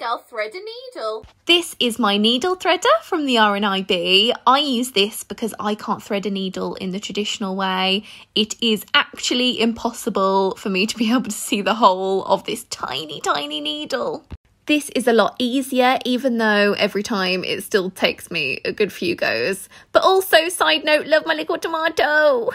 girl thread a needle. This is my needle threader from the RNIB. I use this because I can't thread a needle in the traditional way. It is actually impossible for me to be able to see the whole of this tiny, tiny needle. This is a lot easier, even though every time it still takes me a good few goes. But also, side note, love my little tomato.